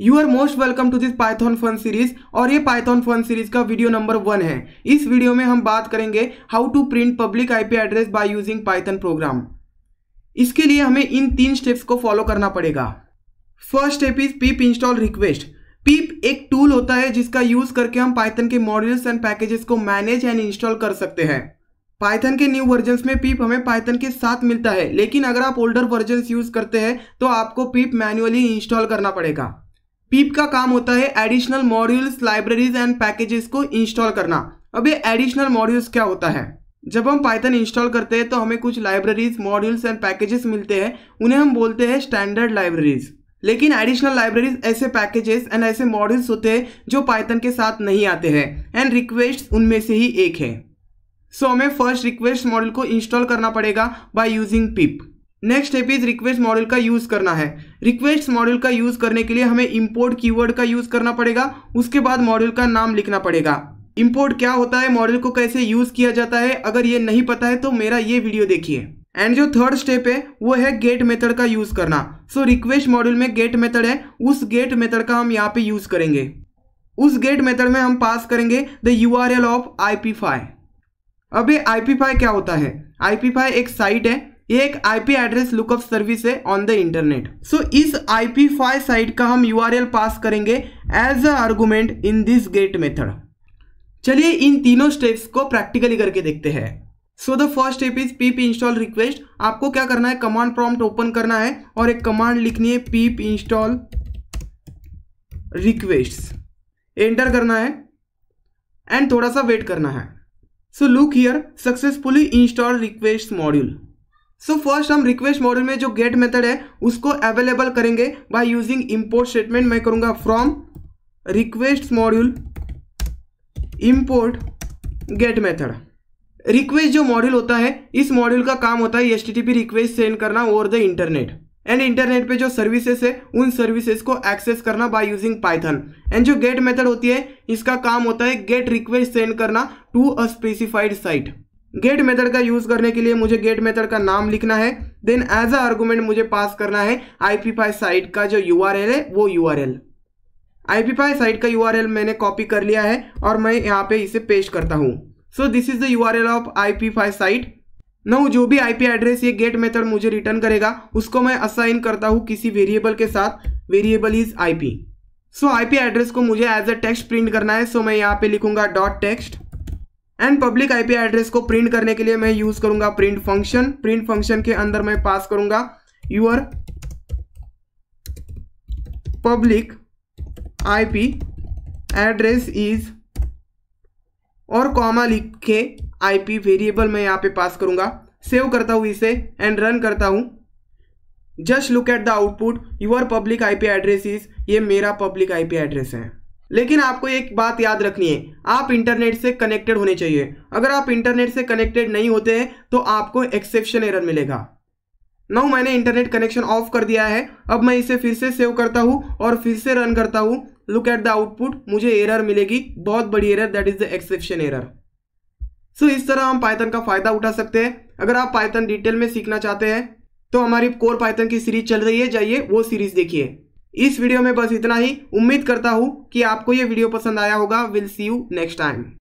you are most welcome to this python fun series और ये python fun series का video number one है इस वीडियो में हम बात करेंगे how to print public IP address by using python program इसके लिए हमें इन तीन स्टेप्स को फॉलो करना पड़ेगा first step is pip install request pip एक टूल होता है जिसका यूज करके हम पाइथन के मॉड्यूल्स एंड पैकेजेस को मैनेज एंड इंस्टॉल कर सकते हैं पाइथन के न्यू वर्जन में पीप हमें पाइथन के साथ मिलता है लेकिन अगर आप ओल्डर वर्जन यूज करते हैं तो आपको पीप मैन्युअली इंस्टॉल करना पड़ेगा पीप का काम होता है additional modules libraries and packages को इंस्टॉल करना अब ये एडिशनल मॉड्यूल्स क्या होता है जब हम पाइथन इंस्टॉल करते हैं तो हमें कुछ लाइब्रेरीज मॉड्यूल्स एंड पैकेजेस मिलते हैं उन्हें हम बोलते हैं स्टैंडर्ड लाइब्रेरीज लेकिन एडिशनल लाइब्रेरीज ऐसे पैकेजेस एंड ऐसे मॉड्यूल्स होते हैं जो पाइथन के साथ नहीं आते हैं एंड रिक्वेस्ट उनमें से ही एक है सो so, हमें फर्स्ट रिक्वेस्ट मॉडल को इंस्टॉल करना पड़ेगा by using pip next step is request model का यूज़ करना है रिक्वेस्ट मॉडल का यूज़ करने के लिए हमें इंपोर्ट कीवर्ड का यूज़ करना पड़ेगा उसके बाद मॉडल का नाम लिखना पड़ेगा इंपोर्ट क्या होता है मॉडल को कैसे यूज़ किया जाता है अगर ये नहीं पता है तो मेरा ये वीडियो देखिए एंड जो थर्ड स्टेप है वो है गेट मेथड का यूज़ करना सो रिक्वेस्ट मॉडल में गेट मेथड है उस गेट मेथड का हम यहाँ पे यूज़ करेंगे उस गेट मेथड में हम पास करेंगे the U R L of ipify अब ये आई पी फाई क्या होता है आई पी फाई एक साइट है ये एक आईपी एड्रेस लुकअप सर्विस है ऑन द इंटरनेट सो इस आईपी फाइव साइट का हम यूआरएल पास करेंगे as a argument in this get method चलिए इन तीनों स्टेप्स को प्रैक्टिकली करके देखते हैं so the first step is pip install request आपको क्या करना है कमांड प्रॉम्प्ट ओपन करना है और एक कमांड लिखनी है पीप इंस्टॉल रिक्वेस्ट एंटर करना है एंड थोड़ा सा वेट करना है so look here successfully install request module so first हम रिक्वेस्ट मॉडल में जो गेट मेथड है उसको अवेलेबल करेंगे बाय यूजिंग इंपोर्ट स्टेटमेंट मैं करूंगा from request module import get method request जो मॉड्यूल होता है इस मॉड्यूल का काम होता है एस रिक्वेस्ट सेंड करना over the internet and internet पे जो सर्विसेज है उन सर्विसेज को एक्सेस करना बाय यूजिंग पाइथन एंड जो गेट मेथड होती है इसका काम होता है गेट रिक्वेस्ट सेंड करना to a specified site get method का यूज करने के लिए मुझे गेट मेथड का नाम लिखना है देन एज अ आर्गूमेंट मुझे पास करना है आईपीफाई साइट का जो यू है वो यू आईपीफाई साइट का यू मैंने कॉपी कर लिया है और मैं यहाँ पे इसे पेश करता हूँ so this is the U of ipify site now जो भी आईपी एड्रेस ये गेट मेथड मुझे रिटर्न करेगा उसको मैं असाइन करता हूँ किसी वेरिएबल के साथ variable is IP so IP address को मुझे एज अ टेक्स्ट प्रिंट करना है सो so मैं यहाँ पे लिखूंगा dot text and public IP address को प्रिंट करने के लिए मैं यूज करूंगा प्रिंट फंक्शन प्रिंट फंक्शन के अंदर मैं पास करूंगा your public IP address is और कॉमा लिख के आईपी वेरिएबल मैं यहाँ पे पास करूंगा सेव करता हूं इसे एंड रन करता हूं just look at the output your public IP address is ये मेरा पब्लिक आईपी एड्रेस है लेकिन आपको एक बात याद रखनी है आप इंटरनेट से कनेक्टेड होने चाहिए अगर आप इंटरनेट से कनेक्टेड नहीं होते हैं तो आपको एक्सेप्शन एरर मिलेगा नौ मैंने इंटरनेट कनेक्शन ऑफ कर दिया है अब मैं इसे फिर से सेव करता हूँ और फिर से रन करता हूँ लुक एट द आउटपुट मुझे एरर मिलेगी बहुत बड़ी error that is the exception error so इस तरह हम पाइथन का फायदा उठा सकते हैं अगर आप पाइथन डिटेल में सीखना चाहते हैं तो हमारी कोर पाइथन की सीरीज चल रही है जाइए वो सीरीज देखिए इस वीडियो में बस इतना ही उम्मीद करता हूँ कि आपको ये वीडियो पसंद आया होगा will see you next time